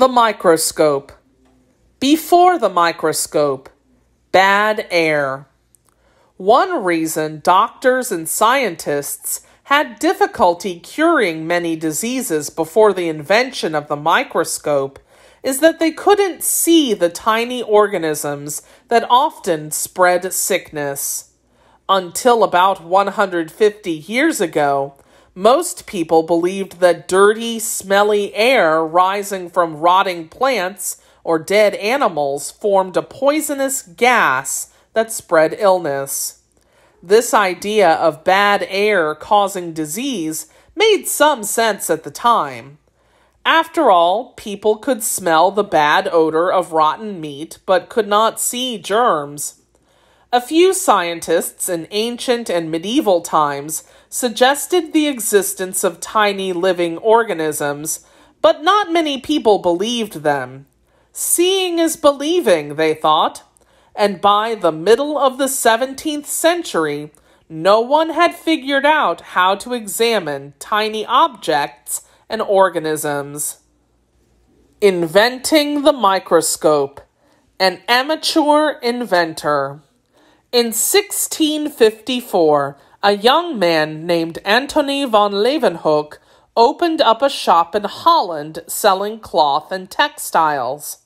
the microscope. Before the microscope, bad air. One reason doctors and scientists had difficulty curing many diseases before the invention of the microscope is that they couldn't see the tiny organisms that often spread sickness. Until about 150 years ago, most people believed that dirty, smelly air rising from rotting plants or dead animals formed a poisonous gas that spread illness. This idea of bad air causing disease made some sense at the time. After all, people could smell the bad odor of rotten meat but could not see germs. A few scientists in ancient and medieval times suggested the existence of tiny living organisms, but not many people believed them. Seeing is believing, they thought, and by the middle of the 17th century, no one had figured out how to examine tiny objects and organisms. Inventing the Microscope An Amateur Inventor in 1654, a young man named Antony von Leeuwenhoek opened up a shop in Holland selling cloth and textiles.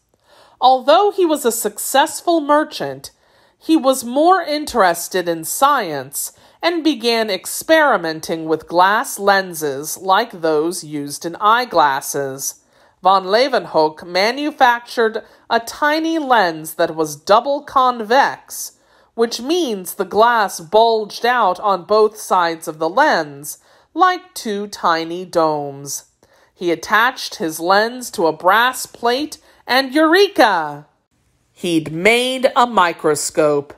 Although he was a successful merchant, he was more interested in science and began experimenting with glass lenses like those used in eyeglasses. Von Leeuwenhoek manufactured a tiny lens that was double convex which means the glass bulged out on both sides of the lens, like two tiny domes. He attached his lens to a brass plate, and eureka! He'd made a microscope.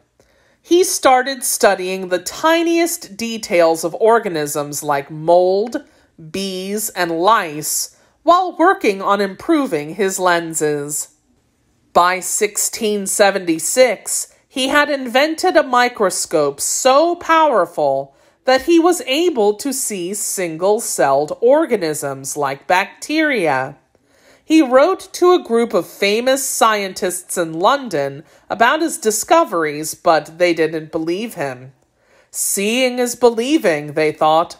He started studying the tiniest details of organisms like mold, bees, and lice while working on improving his lenses. By 1676, he had invented a microscope so powerful that he was able to see single celled organisms like bacteria. He wrote to a group of famous scientists in London about his discoveries, but they didn't believe him. Seeing is believing, they thought.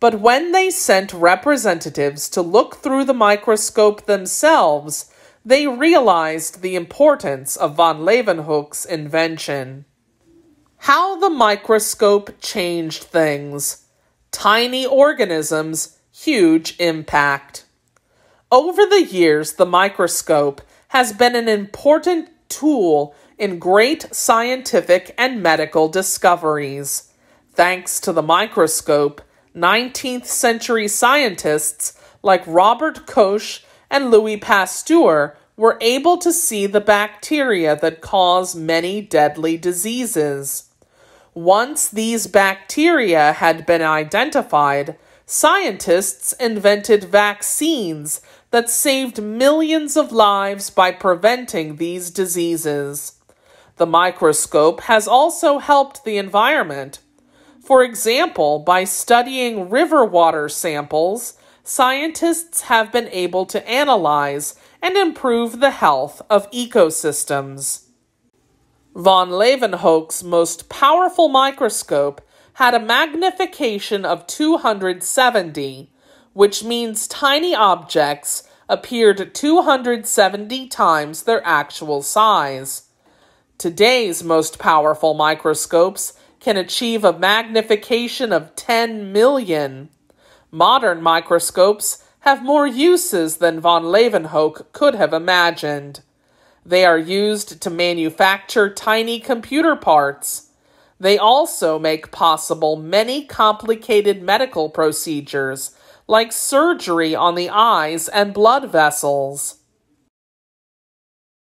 But when they sent representatives to look through the microscope themselves, they realized the importance of von Leeuwenhoek's invention. How the microscope changed things. Tiny organisms, huge impact. Over the years, the microscope has been an important tool in great scientific and medical discoveries. Thanks to the microscope, 19th century scientists like Robert Koch and Louis Pasteur were able to see the bacteria that cause many deadly diseases. Once these bacteria had been identified, scientists invented vaccines that saved millions of lives by preventing these diseases. The microscope has also helped the environment. For example, by studying river water samples scientists have been able to analyze and improve the health of ecosystems. Von Leeuwenhoek's most powerful microscope had a magnification of 270, which means tiny objects appeared 270 times their actual size. Today's most powerful microscopes can achieve a magnification of 10 million modern microscopes have more uses than von Leeuwenhoek could have imagined. They are used to manufacture tiny computer parts. They also make possible many complicated medical procedures, like surgery on the eyes and blood vessels.